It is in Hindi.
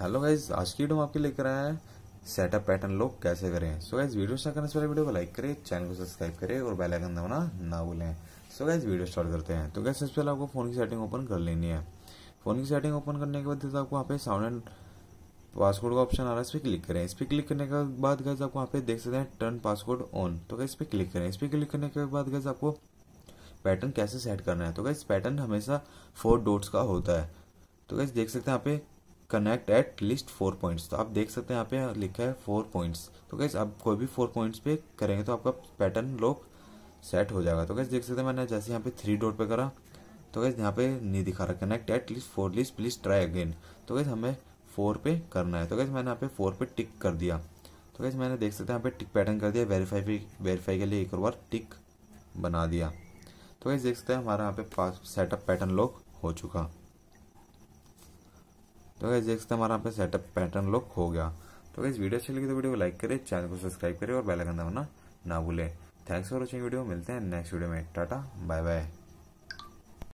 हेलो गाइज आज की वीडियो आपके लेकर आया है सेटअप पैटर्न लोग कैसे करें सो गाइज वीडियो स्टार्ट करने से पहले वीडियो को लाइक करें चैनल को सब्सक्राइब करें और बेल आइकन दबाना ना भूलें सो गाइज वीडियो स्टार्ट करते हैं तो गाइज सबसे पहले आपको फोन की सेटिंग ओपन कर लेनी है फोन की सेटिंग ओपन करने के बाद आपको वहाँ पे साउंड एंड पासवर्ड का ऑप्शन आ रहा है इस पर क्लिक करें इस पर क्लिक करने के बाद गैस आपको वहाँ पे देख सकते हैं टर्न पासवर्ड ऑन तो क्या इस पर क्लिक करें इस पर क्लिक करने के बाद गैस आपको पैटर्न कैसे सेट करना है तो गैस पैटर्न हमेशा फोर डोट्स का होता है तो कैसे देख सकते हैं यहाँ पे connect at least four points तो आप देख सकते हैं यहाँ पे लिखा है फोर पॉइंट्स तो गैस आप कोई भी फोर पॉइंट्स पे करेंगे तो आपका पैटर्न लॉक सेट हो जाएगा तो गैस देख सकते हैं मैंने जैसे यहाँ पे थ्री डॉट पे करा तो गैस यहाँ पे नहीं दिखा रहा connect at least four least please try again तो गैस हमें फोर पे करना है तो गैस मैंने यहाँ पे फोर पे टिक कर दिया तो गैस मैंने देख सकते हैं यहाँ पे टिक पैटर्न कर दिया वेरीफाई वेरीफाई के लिए एक और बार टिक बना दिया तो गैस देख सकते हैं हमारा यहाँ पे सेटअप पैटर्न लॉक हो चुका तो गैस देख सकते हैं हमारा यहाँ पे सेटअप पैटर्न लुक हो गया तो गैस वीडियो अच्छी लगी तो वीडियो को लाइक करे चैनल को सब्सक्राइब करे और बेल दबाना ना भूले थैंक्स फॉर वॉचिंग वीडियो मिलते हैं नेक्स्ट वीडियो में टाटा बाय बाय